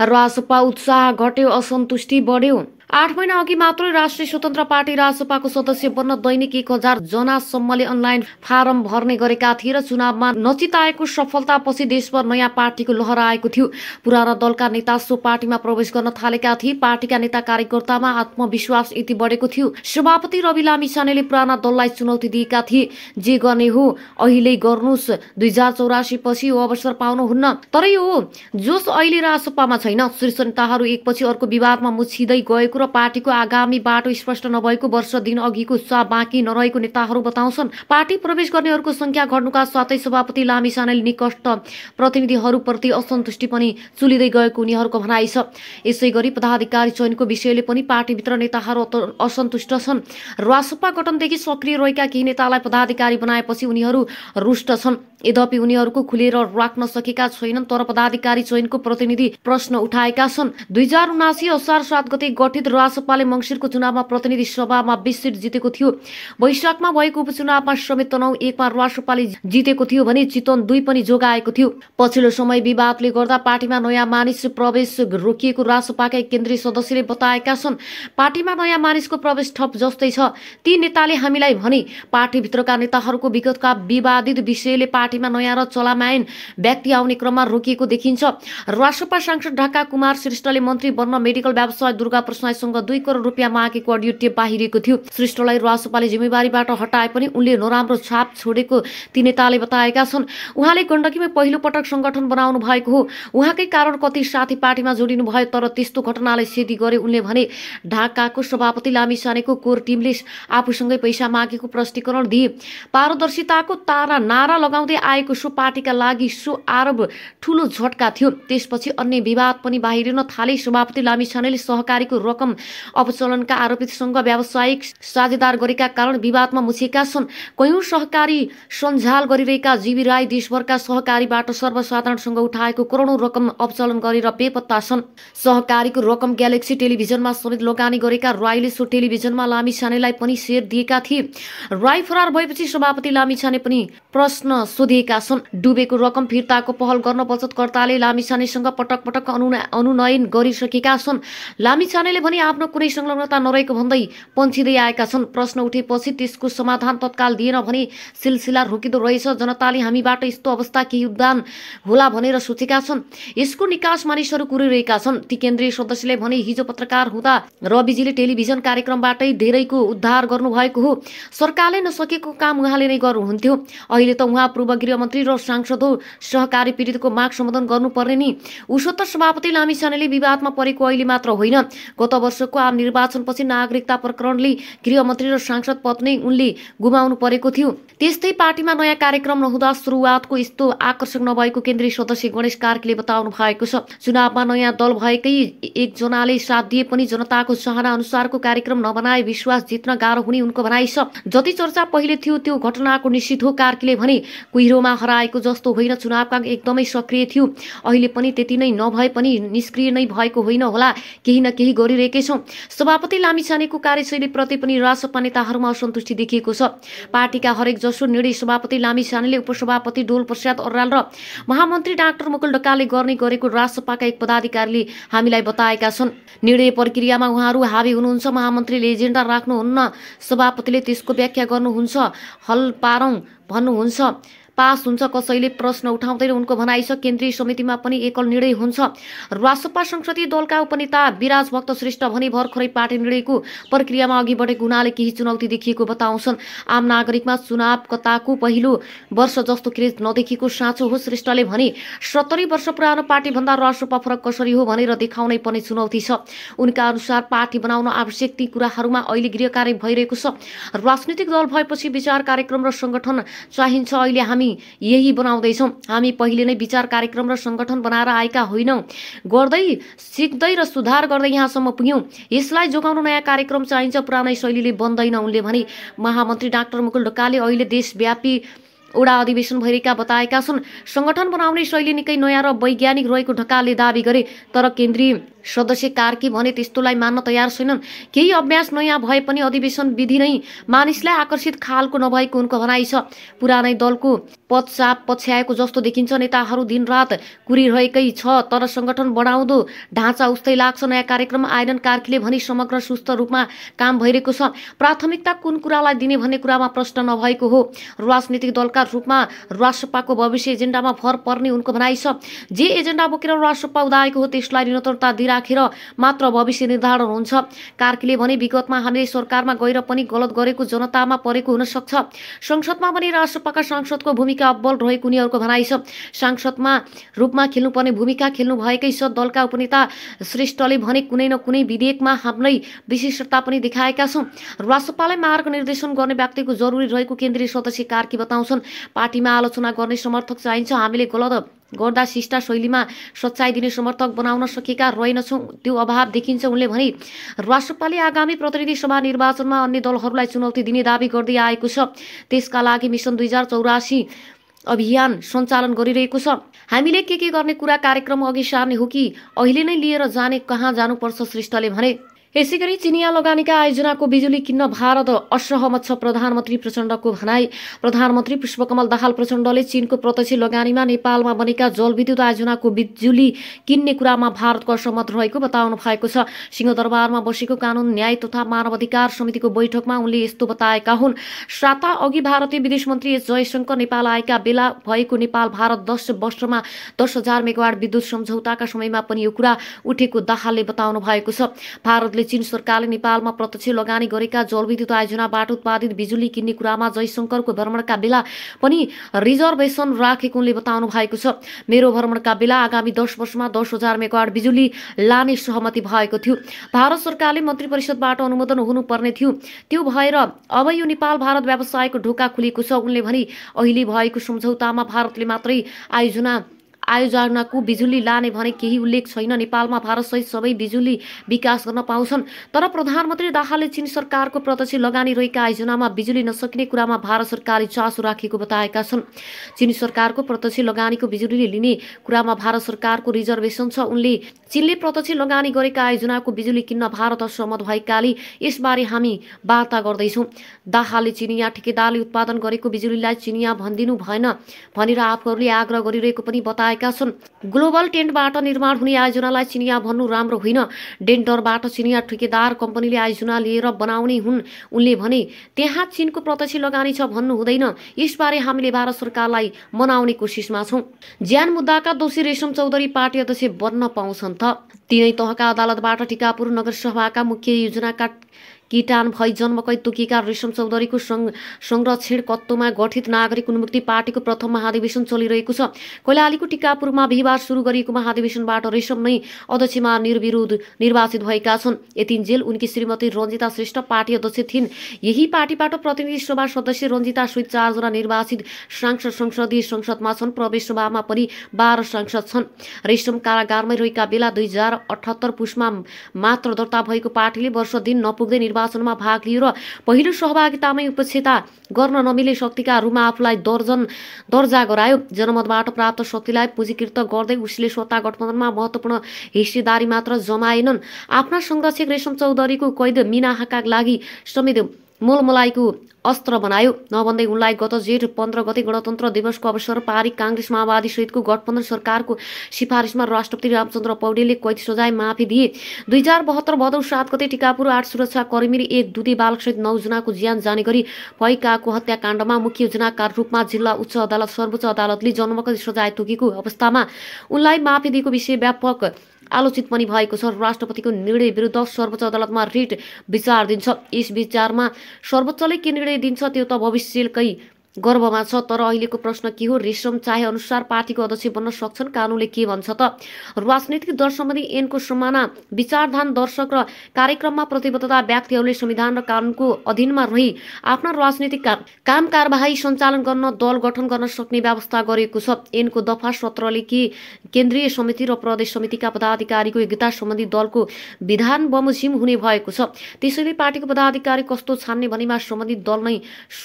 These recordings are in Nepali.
रासोपा उत्साह घट्यो असन्तुष्टि बढ्यो आठ महिना अघि मात्रै राष्ट्रिय स्वतन्त्र पार्टी राजसपाको सदस्य बन्न दैनिक एक हजार जनासम्मले अनलाइन फारम भर्ने गरेका थिए र चुनावमा नचिताएको सफलतापछि देशभर नयाँ पार्टीको लहर आएको थियो पुराना दलका नेता सो पार्टीमा प्रवेश गर्न थालेका थिए पार्टीका नेता कार्यकर्तामा आत्मविश्वास यति बढेको थियो सभापति रवि लामी सानेले पुराना दललाई चुनौती दिएका थिए जे गर्ने हो अहिले गर्नुहोस् दुई हजार चौरासी पछि यो अवसर पाउनुहुन्न तरै हो जोस अहिले राजसपामा छैन शीर्ष नेताहरू एकपछि अर्को विवादमा मुछिँदै गएको र र पार्टीको आगामी बाटो स्पष्ट नभएको वर्ष दिन अघिको उत्साह बाँकी नरहेको नेताहरू बताउँछन् पार्टी प्रवेश गर्नेहरूको संख्या घट्नुका साथै सभापति लामिसानेले निकष्ट प्रतिनिधिहरूप्रति असन्तुष्टि पनि चुलिँदै गएको उनीहरूको भनाइ छ यसै गरी पदाधिकारी चयनको विषयले पनि पार्टीभित्र नेताहरू असन्तुष्ट छन् रासपा गठनदेखि सक्रिय रहेका केही नेतालाई पदाधिकारी बनाएपछि उनीहरू रुष्ट छन् यद्यपि उनीहरूको खुलेर राख्न सकेका छैनन् तर पदाधिकारी चयनको प्रतिनिधि प्रश्न उठाएका छन् दुई हजार उनासी असार सात गते गठित रासपाले मङ्सिरको चुनावमा प्रतिनिधि सभामा बिस सिट जितेको थियो वैशाखमा भएको उपचुनावमा समेत तनाउ एकमा रासपाले जितेको थियो भने चितवन दुई पनि जोगाएको थियो पछिल्लो समय विवादले गर्दा पार्टीमा नयाँ मानिस प्रवेश रोकिएको रासपाका केन्द्रीय सदस्यले बताएका छन् पार्टीमा नयाँ मानिसको प्रवेश ठप जस्तै छ ती नेताले हामीलाई भने पार्टीभित्रका नेताहरूको विगतका विवादित विषयले पार्टीमा नयाँ र चलामायन व्यक्ति आउने क्रममा रोकिएको देखिन्छ रासपा सांसद ढाका कुमार श्रेष्ठले मन्त्री बन्न मेडिकल व्यवसाय दुर्गा प्रसाद राईसँग दुई करोड रुपियाँ मागेको अडियो टेप बाहिरिएको थियो श्रेष्ठलाई रासुपाले जिम्मेवारीबाट हटाए पनि उनले नराम्रो छाप छोडेको ती नेताले बताएका छन् उहाँले गण्डकीमै पहिलो पटक संगठन बनाउनु भएको हो उहाँकै कारण कति साथी पार्टीमा जोडिनु भयो तर त्यस्तो घटनालाई सेती गरे उनले भने ढाकाको सभापति सानेको कोर टिमले आफूसँगै पैसा मागेको प्रष्टीकरण दिए पारदर्शिताको तारा नारा लगाउँदै आएको सो पार्टीका लागि सो आरोप ठुलो झट्का थियो त्यसपछि अन्य विवाद पनि बाहिरिन थाले सभापति लामिछानेले सहकारीको रकम रकम अपचलनका आरोपितसँग व्यावसायिक साझेदार गरेका कारण विवादमा मुछेका छन् कयौं सहकारी सञ्जाल गरिरहेका जीवी राई देशभरका सहकारीबाट सर्वसाधारणसँग उठाएको करोडौं रकम अपचलन गरेर बेपत्ता छन् सहकारीको रकम ग्यालेक्सी टेलिभिजनमा समेत लगानी गरेका राईले सो टेलिभिजनमा लामिछानेलाई पनि सेयर दिएका थिए राई फरार भएपछि सभापति लामिछाने पनि प्रश्न सोधिएका छन् डुबेको रकम फिर्ताको पहल गर्न बचतकर्ताले लामिछानेसँग पटक पटक अनुनयन गरिसकेका छन् लामिछानेले भने पनि आफ्नो कुनै संलग्नता नरहेको भन्दै पन्छिँदै आएका छन् प्रश्न उठेपछि त्यसको समाधान तत्काल दिएन भने सिलसिला रोकिँदो रहेछ जनताले हामीबाट यस्तो अवस्था केही योगदान होला भनेर सोचेका छन् यसको निकास मानिसहरू कुरिरहेका छन् ती केन्द्रीय सदस्यले भने हिजो पत्रकार हुँदा रविजीले टेलिभिजन कार्यक्रमबाटै धेरैको उद्धार गर्नुभएको हो सरकारले नसकेको काम उहाँले नै गर्नुहुन्थ्यो अहिले त उहाँ पूर्व गृहमन्त्री र सांसद हो सहकारी पीडितको माग सम्बोधन गर्नुपर्ने नि उसो त सभापति लामिछानेले विवादमा परेको अहिले मात्र होइन गत वर्षको आम निर्वाचनपछि नागरिकता प्रकरणले गृहमन्त्री र सांसद पद नै उनले गुमाउनु परेको थियो त्यस्तै पार्टीमा नयाँ कार्यक्रम नहुँदा सुरुवातको यस्तो आकर्षक नभएको केन्द्रीय सदस्य गणेश कार्कीले बताउनु भएको छ चुनावमा नयाँ दल भएकै एकजनाले साथ दिए पनि जनताको चाहना अनुसारको कार्यक्रम नबनाए विश्वास जित्न गाह्रो हुने उनको भनाइ छ जति चर्चा पहिले थियो त्यो घटनाको निश्चित हो कार्कीले भने कुहिरोमा हराएको जस्तो होइन चुनावका एकदमै सक्रिय थियो अहिले पनि त्यति नै नभए पनि निष्क्रिय नै भएको होइन होला केही न केही गरिरहेको गरिसकेकै छौँ सभापति लामिछानेको कार्यशैलीप्रति पनि राजसपा नेताहरूमा असन्तुष्टि देखिएको छ पार्टीका हरेक जसो निर्णय सभापति लामिछानेले उपसभापति डोल प्रसाद अर्राल र महामन्त्री डाक्टर मुकुल ढकालले गर्ने गरेको राजसपाका एक पदाधिकारीले हामीलाई बताएका छन् निर्णय प्रक्रियामा उहाँहरू हावी हुनुहुन्छ महामन्त्रीले एजेन्डा राख्नुहुन्न सभापतिले त्यसको व्याख्या गर्नुहुन्छ हल पारौँ भन्नुहुन्छ पास हुन्छ कसैले प्रश्न उठाउँदैन उनको भनाइ छ केन्द्रीय समितिमा पनि एकल निर्णय हुन्छ रासपा संसदीय दलका उपनेता विराज भक्त श्रेष्ठ भने भर्खरै पार्टी निर्णयको प्रक्रियामा अघि बढेको हुनाले केही चुनौती देखिएको बताउँछन् आम नागरिकमा चुनाव कताको पहिलो वर्ष जस्तो क्रेज नदेखिएको साँचो हो श्रेष्ठले भने सत्तरी वर्ष पुरानो पार्टीभन्दा रासपा फरक कसरी हो भनेर देखाउनै पर्ने चुनौती छ उनका अनुसार पार्टी बनाउन आवश्यक ती कुराहरूमा अहिले गृह कार्य भइरहेको छ राजनीतिक दल भएपछि विचार कार्यक्रम र सङ्गठन चाहिन्छ अहिले हामी हामी यही बनाउँदैछौँ हामी पहिले नै विचार कार्यक्रम र सङ्गठन बनाएर आएका होइनौँ गर्दै सिक्दै र सुधार गर्दै यहाँसम्म पुग्यौँ यसलाई जोगाउन नयाँ कार्यक्रम चाहिन्छ पुरानै शैलीले बन्दैन उनले भने महामन्त्री डाक्टर मुकुल ढकालले अहिले देशव्यापी ओडा अधिवेशन भइरहेका बताएका छन् सङ्गठन बनाउने शैली निकै नयाँ र वैज्ञानिक रहेको ढकालले दावी गरे तर केन्द्रीय सदस्य कार्की भने त्यस्तोलाई मान्न तयार छैनन् केही अभ्यास नयाँ भए पनि अधिवेशन विधि नै मानिसलाई आकर्षित खालको नभएको उनको भनाइ छ पुरानै दलको पदचाप पछ्याएको जस्तो देखिन्छ नेताहरू दिनरात कुरिरहेकै छ तर सङ्गठन बढाउँदो ढाँचा उस्तै लाग्छ नयाँ कार्यक्रम आइरन कार्कीले भनी समग्र सुस्थ रूपमा काम भइरहेको छ प्राथमिकता कुन कुरालाई दिने भन्ने कुरामा प्रश्न नभएको हो राजनीतिक दलका रूपमा राष्ट्रपाको भविष्य एजेन्डामा भर पर्ने उनको भनाइ छ जे एजेन्डा बोकेर राष्ट्रपा उदाएको हो त्यसलाई निरन्तरता दिएर राखेर मात्र भविष्य निर्धारण हुन्छ कार्कीले भने विगतमा हामीले सरकारमा गएर पनि गलत गरेको जनतामा परेको हुन सक्छ संसदमा पनि राष्ट्रपाका सांसदको भूमिका अब्बल रहेको उनीहरूको भनाइ छ सांसदमा रूपमा खेल्नुपर्ने भूमिका खेल्नु भएकै छ दलका उपनेता श्रेष्ठले भने कुनै न कुनै विधेयकमा हाम्रै विशिष्टता पनि देखाएका छौँ राष्ट्रपालाई मार्ग निर्देशन गर्ने व्यक्तिको जरुरी रहेको केन्द्रीय सदस्य कार्की बताउँछन् पार्टीमा आलोचना गर्ने समर्थक चाहिन्छ हामीले गलत गर्दा शिष्ट शैलीमा सच्चाइ दिने समर्थक बनाउन सकेका रहेनछौँ त्यो अभाव देखिन्छ उनले भने राष्ट्रपाले आगामी प्रतिनिधि सभा निर्वाचनमा अन्य दलहरूलाई चुनौती दिने दावी गर्दै आएको छ त्यसका लागि मिसन दुई हजार चौरासी अभियान सञ्चालन गरिरहेको छ हामीले के के गर्ने कुरा कार्यक्रम अघि सार्ने हो कि अहिले नै लिएर जाने कहाँ जानुपर्छ श्रेष्ठले भने यसै गरी चिनिया लगानीका आयोजनाको बिजुली किन्न भारत असहमत छ प्रधानमन्त्री प्रचण्डको भनाई प्रधानमन्त्री पुष्पकमल दाहाल प्रचण्डले चीनको प्रत्यक्ष लगानीमा नेपालमा बनेका जलविद्युत आयोजनाको बिजुली किन्ने कुरामा भारतको असहमत रहेको बताउनु भएको छ सिंहदरबारमा बसेको कानून न्याय तथा मानवाधिकार समितिको बैठकमा उनले यस्तो बताएका हुन् साता अघि भारतीय विदेश मन्त्री एस जयशङ्कर नेपाल आएका बेला भएको नेपाल भारत दस वर्षमा दस हजार मेगावाट विद्युत सम्झौताका समयमा पनि यो कुरा उठेको दाहालले बताउनु भएको छ भारतले गरी चीन सरकारले नेपालमा प्रत्यक्ष लगानी गरेका जलविद्युत आयोजनाबाट उत्पादित बिजुली किन्ने कुरामा जयशङ्करको भ्रमणका बेला पनि रिजर्भेसन राखेको उनले बताउनु भएको छ मेरो भ्रमणका बेला आगामी दस वर्षमा दस हजार मेगावाट बिजुली लाने सहमति भएको थियो भारत सरकारले मन्त्री परिषदबाट अनुमोदन हुनुपर्ने थियो त्यो भएर अब यो नेपाल भारत व्यवसायको ढोका खुलेको छ उनले भने अहिले भएको सम्झौतामा भारतले मात्रै आयोजना आयोजनाको बिजुली लाने भने केही उल्लेख छैन नेपालमा भारतसहित सबै बिजुली विकास गर्न पाउँछन् तर प्रधानमन्त्री दाहालले चीन सरकारको प्रत्यक्ष लगानी रहेका आयोजनामा बिजुली नसकिने कुरामा भारत सरकारले चासो राखेको बताएका छन् चिन सरकारको प्रत्यक्ष लगानीको बिजुली लिने कुरामा भारत सरकारको रिजर्भेसन छ उनले चिनले प्रत्यक्ष लगानी गरेका आयोजनाको बिजुली किन्न भारत असहमत भएकाले यसबारे हामी वार्ता गर्दैछौँ दाहालले चिनिया ठेकेदारले उत्पादन गरेको बिजुलीलाई चिनिया भनिदिनु भएन भनेर आफूहरूले आग्रह गरिरहेको पनि बताए बताएका छन् ग्लोबल टेन्टबाट निर्माण हुने आयोजनालाई चिनिया भन्नु राम्रो होइन डेन्टरबाट चिनिया ठेकेदार कम्पनीले आयोजना लिएर बनाउने हुन् उनले भने त्यहाँ चिनको प्रत्यक्ष लगानी छ भन्नु हुँदैन यसबारे हामीले भारत सरकारलाई मनाउने कोसिसमा छौँ ज्यान मुद्दाका दोषी रेशम चौधरी पार्टी अध्यक्ष बन्न पाउँछन् त तिनै तहका अदालतबाट टिकापुर नगरसभाका मुख्य योजनाका किटान भई जन्मकै तुकीका रेशम चौधरीको संरक्षण कत्तोमा गठित नागरिक उन्मुक्ति पार्टीको प्रथम महाधिवेशन चलिरहेको छ कैलालीको टिकापुरमा बिहिबार सुरु गरिएको महाधिवेशनबाट रेशम नै अध्यक्षमा निर्विरोध निर्वाचित भएका छन् जेल उनकी श्रीमती रञ्जिता श्रेष्ठ पार्टी अध्यक्ष थिइन् यही पार्टीबाट प्रतिनिधि सभा सदस्य रञ्जिता सहित चारजना निर्वाचित सांसद संसदीय संसदमा छन् प्रवेश सभामा पनि बाह्र सांसद छन् रेशम कारागारमै रहेका बेला दुई हजार अठहत्तर पुसमा मात्र दर्ता भएको पार्टीले वर्ष दिन नपुग्दै निर्वाचन निर्वाचनमा भाग लिएर पहिलो सहभागितामै उपेक्षता गर्न नमिले शक्तिका रूपमा आफूलाई दर्जन दर्जा गरायो जनमतबाट प्राप्त शक्तिलाई पुँजीकृत गर्दै उसले स्वता गठबन्धनमा महत्वपूर्ण हिस्सेदारी मात्र जमाएनन् आफ्ना संरक्षक रेशम चौधरीको कैद मिनाहाका लागि समेत मोलमलाईको अस्त्र बनायो नभन्दै उनलाई गत जेठ पन्ध्र गते गणतन्त्र दिवसको अवसर पारी काङ्ग्रेस माओवादी सहितको गठबन्धन सरकारको सिफारिसमा राष्ट्रपति रामचन्द्र पौडेलले कैद सजाय माफी दिए दुई हजार बहत्तर भदौ सात गते टिकापुर आठ सुरक्षा र एक दुधी बालकसहित नौजनाको ज्यान जाने गरी भएकाको हत्याकाण्डमा मुख्य योजनाका रूपमा जिल्ला उच्च अदालत सर्वोच्च अदालतले जन्मकै सजाय तोकेको अवस्थामा उनलाई माफी दिएको विषय व्यापक आलोचित पनि भएको छ राष्ट्रपतिको निर्णय विरुद्ध सर्वोच्च अदालतमा रिट विचार दिन्छ यस विचारमा सर्वोच्चले के निर्णय दिन्छ त्यो त भविष्यकै गर्वमा छ तर अहिलेको प्रश्न के हो रेशम चाहे अनुसार पार्टीको अध्यक्ष बन्न सक्छन् कानुनले के भन्छ त राजनैतिक सम्बन्धी ऐनको सम्माना विचारधान दर्शक र कार्यक्रममा प्रतिबद्धता व्यक्तिहरूले संविधान र कानुनको अधीनमा रही आफ्ना राजनैतिक काम कारवाही सञ्चालन गर्न दल गठन गर्न सक्ने व्यवस्था गरेको छ एनको दफा सत्रले के केन्द्रीय समिति र प्रदेश समितिका पदाधिकारीको योग्यता सम्बन्धी दलको विधान बमोजिम हुने भएको छ त्यसैले पार्टीको पदाधिकारी कस्तो छान्ने भनीमा सम्बन्धित दल नै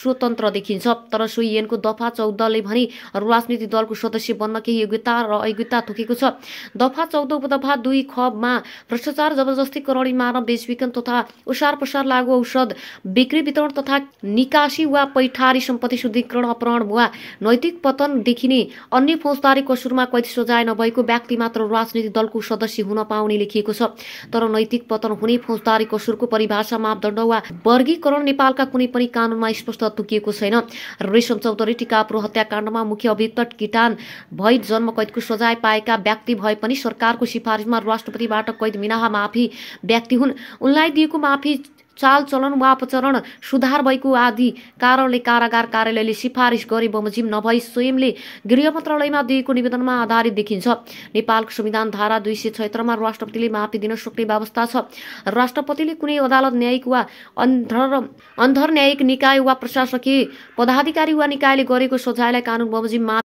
स्वतन्त्र देखिन्छ तर सुइएनको दफा चौधले भने राजनीतिक दलको सदस्य बन्न केही योग्यता र अयोग्यता थोकेको छ दफा चौध उपदफा दुई खबमा भ्रष्टाचार जबरजस्ती करणी मानव बेचबिखन तथा उसार पसार लागु औषध बिक्री वितरण तथा निकासी वा पैठारी सम्पत्ति शुद्धिकरण अपहरण वा नैतिक पतन देखिने अन्य फौजदारी कसुरमा कैद सजाय नभएको व्यक्ति मात्र राजनीतिक दलको सदस्य हुन पाउने लेखिएको छ तर नैतिक पतन हुने फौजदारी कसुरको परिभाषा मापदण्ड वा वर्गीकरण नेपालका कुनै पनि कानुनमा स्पष्ट तोकिएको छैन रेशम चौधरी टिकापुर हत्याकाण्डमा मुख्य अभियुक्त किटान भई जन्म कैदको सजाय पाएका व्यक्ति भए पनि सरकारको सिफारिसमा राष्ट्रपतिबाट कैद मिनाहा माफी व्यक्ति हुन् उनलाई दिएको माफी चालचलन वापचरण सुधार भएको आदि कारणले कारागार कार्यालयले सिफारिस गरे बमोजिम नभई स्वयंले गृह मन्त्रालयमा दिएको निवेदनमा आधारित देखिन्छ नेपालको संविधान धारा दुई सय छयत्तरमा राष्ट्रपतिले माफी दिन सक्ने व्यवस्था छ राष्ट्रपतिले कुनै अदालत न्यायिक वा अन्धर अन्धर न्यायिक निकाय वा प्रशासकीय पदाधिकारी वा निकायले गरेको सजायलाई कानुन बमोजिम